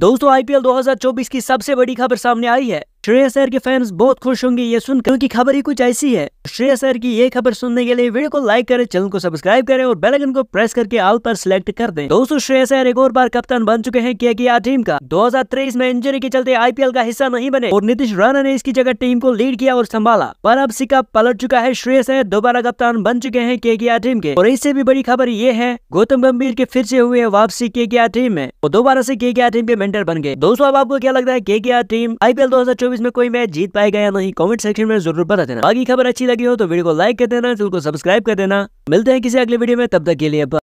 दोस्तों आईपीएल 2024 की सबसे बड़ी खबर सामने आई है श्रेय सर के फैंस बहुत खुश होंगे ये सुनकर क्योंकि खबर ही कुछ ऐसी है श्रेय सर की ये खबर सुनने के लिए वीडियो को लाइक करें चैनल को सब्सक्राइब करें और बेल आइकन को प्रेस करके आल पर सिलेक्ट कर दें दोस्तों श्रेय सर एक और बार कप्तान बन चुके हैं के के टीम का 2023 में इंजरी के चलते आईपीएल का हिस्सा नहीं बने और नीतीश राणा ने इसकी जगह टीम को लीड किया और संभाला पर अब सिक्का पलट चुका है श्रेय सर दोबारा कप्तान बन चुके हैं के के टीम के और इससे भी बड़ी खबर ये है गौतम गंभीर के फिर से हुए वापसी के के टीम में और दोबारा ऐसी के के टीम के मेंटर बन गए दोस्तों अब आपको क्या लगता है के के टीम आईपीएल दो लोग इसमें कोई मैच जीत पाएगा या नहीं कॉमेंट सेक्शन में जरूर बता देना बाकी खबर अच्छी लगी हो तो वीडियो को लाइक कर देना चैनल को सब्सक्राइब कर देना मिलते हैं किसी अगले वीडियो में तब तक के लिए